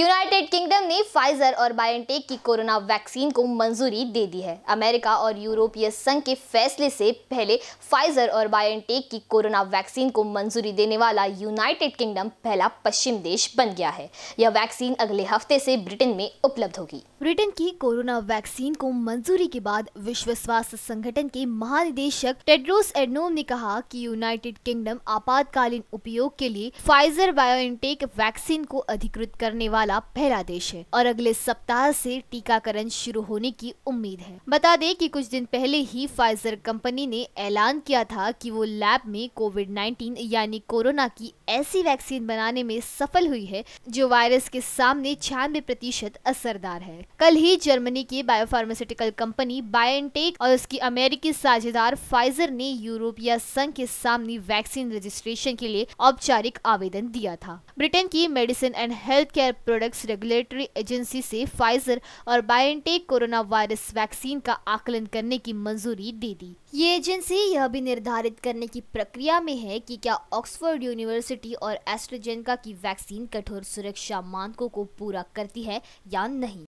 United Kingdom ने Pfizer और BioNTech की कोरोना वैक्सीन को मंजूरी दे दी है अमेरिका और यूरोपीय संघ के फैसले से पहले फाइजर और बायोटेक की कोरोना वैक्सीन को मंजूरी देने वाला यूनाइटेड किंगडम पहला पश्चिम देश बन गया है यह वैक्सीन अगले हफ्ते से ब्रिटेन में उपलब्ध होगी ब्रिटेन की कोरोना वैक्सीन को मंजूरी के बाद विश्व स्वास्थ्य संगठन के महानिदेशक टेड्रोस एडनोम ने कहा की यूनाइटेड किंगडम आपातकालीन उपयोग के लिए फाइजर बायोटेक वैक्सीन को अधिकृत करने वाला वाला पहला देश है और अगले सप्ताह से टीकाकरण शुरू होने की उम्मीद है बता दें कि कुछ दिन पहले ही फाइजर कंपनी ने ऐलान किया था कि वो लैब में कोविड 19 यानी कोरोना की ऐसी वैक्सीन बनाने में सफल हुई है जो वायरस के सामने छियानवे प्रतिशत असरदार है कल ही जर्मनी की बायोफार्मास्यूटिकल कंपनी बायोटेक और उसकी अमेरिकी साझेदार फाइजर ने यूरोपीय संघ के सामने वैक्सीन रजिस्ट्रेशन के लिए औपचारिक आवेदन दिया था ब्रिटेन की medicine and health care products regulatory agency से फाइजर और बायोटेक कोरोना वायरस वैक्सीन का आकलन करने की मंजूरी दे दी ये एजेंसी यह भी निर्धारित करने की प्रक्रिया में है कि क्या ऑक्सफोर्ड यूनिवर्सिटी और एस्ट्रोजेनका की वैक्सीन कठोर सुरक्षा मानकों को पूरा करती है या नहीं